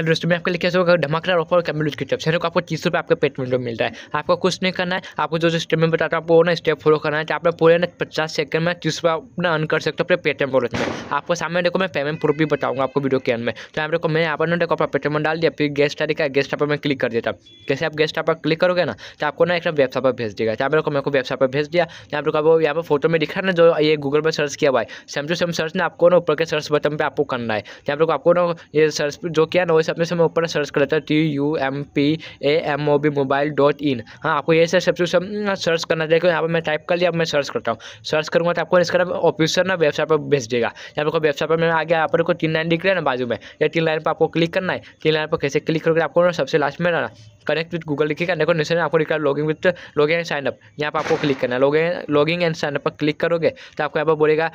hello दोस्तों मैं आपको लिए होगा धमाकेदार ऑफर कैमलूज की तरफ से आपको तीस रुपये आपके पेट में मिल रहा है आपको कुछ नहीं करना है आपको जो जो स्टेप में बताता हूँ आपको ना स्टेप फॉलो करना है तो आपने पूरे ना पचास सेकंड में तीस रुपये अपना अन कर सकते हो अपने पेटीएम वॉलेट में आपको सामने देखो मैं पेमेंट प्रूफ भी बताऊँगा आपको वीडियो के अंदर में तो आप देखो मैंने यहाँ पर ना देखो अपना पेटीएम डाल दिया फिर गेस्ट आदि का गेस्ट आप मैं क्लिक कर देता जैसे आप गेस्ट आप क्लिक करोगे ना तो आपको ना एक वेबसाइट पर भेज देगा तो आप देखो मेरे को वेबसाइट पर भेज दिया यहाँ तो आप वो यहाँ पर फोटो में दिखा ना जो ये गूगल पर सर्च किया हुआ है सेम टू सेम सर्च ना आपको ना ऊपर के सर्च बटन पर आपको करना है यहाँ तो पर आपको ना ये सर्च जो किया ना वैसे सबसे सब ऊपर सर्च कर लेता T U M P A M O B mobile dot in हाँ आपको ये सब सबसे सब सर्च हाँ, करना चाहिए यहाँ पर मैं टाइप कर लिया अब मैं सर्च करता हूँ सर्च करूँगा तो आपको इसका ऑफिसर ना वेबसाइट पर भेज देगा यहाँ पर वेबसाइट पर मैं आ गया आपको तीन लाइन दिख रहा है ना बाजू में या तीन लाइन पर आपको क्लिक करना है तीन लाइन पर कैसे क्लिक करोगे आपको सबसे लास्ट में रहना कनेक्ट विथ गूगल लिखेगा देखो नीचे आपको लिखा है logging with logging and sign up यहाँ पर आपको क्लिक करना है लॉगिंग लॉगिंग एंड साइनअप पर क्लिक करोगे तो आपको यहाँ पर बोलेगा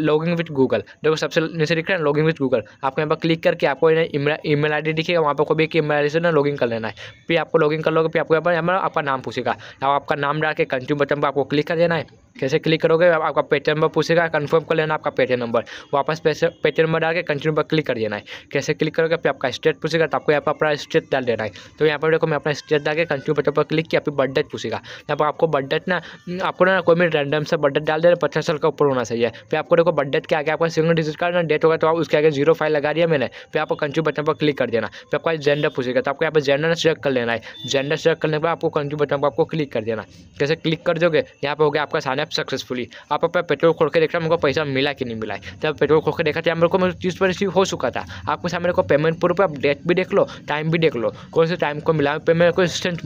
लॉगिंग विथ गूगल देखो सबसे निशे लिख रहा है लॉगिंग विथ गूगल आपको यहाँ पर क्लिक करके आपको ई मेल आई डी वहाँ पर कोई भी एक ई मेल आई से ना लॉगिंग कर लेना है फिर आपको लॉगिंग कर लोगे फिर आपको यहाँ पर आपका नाम पूछेगा आपका नाम डाल के कंज्यूम बटन पर आपको क्लिक कर देना है कैसे क्लिक करोगे आपका पेटी नंबर पूछेगा कंफर्म कर लेना आपका पेटी नंबर वापस पैसे नंबर डाल के कंटिन्यू पर क्लिक कर देना है कैसे क्लिक करोगे फिर आपका स्टेट पूछेगा तो आपको यहाँ पर अपना स्टेट डाल देना है तो यहाँ पर देखो मैं अपना स्टेट डाल के कंटिन्यू बटन पर क्लिक किया फिर बर्थडे पूछेगा यहाँ पर आपको बर्थडे ना आपको ना कोई भी रैंडम से बर्थडे डाल देना तो पचास साल का ऊपर होना चाहिए फिर आपको देखो बर्थडे के आगे आपका सिंगल डिजिट का डेट होगा तो आप उसके आगे जीरो फाइव लगा दिया मैंने फिर आपको कंटिन्यू बटन पर क्लिक कर देना फिर आपका जेंडर पूछेगा तो आपको यहाँ पर जेंडर सेलेक्ट कर लेना है जेंडर सेलेक्ट करने के बाद आपको कंटिन्यू बटन पर आपको क्लिक कर देना कैसे क्लिक कर दोगे यहाँ पर हो गया आपका सामने है सक्सेसफुली आप अपना पेट्रोल खोल के देख रहे हमको पैसा मिला कि नहीं मिला जब पेट्रोल खोल के देखा था तो मेरे को मेरे तीस पर रिसीव हो चुका था आपके सामने को पेमेंट प्रूफ आप डेट भी देख लो टाइम भी देख लो कौन से टाइम को मिला पेमेंट को इंस्टेंट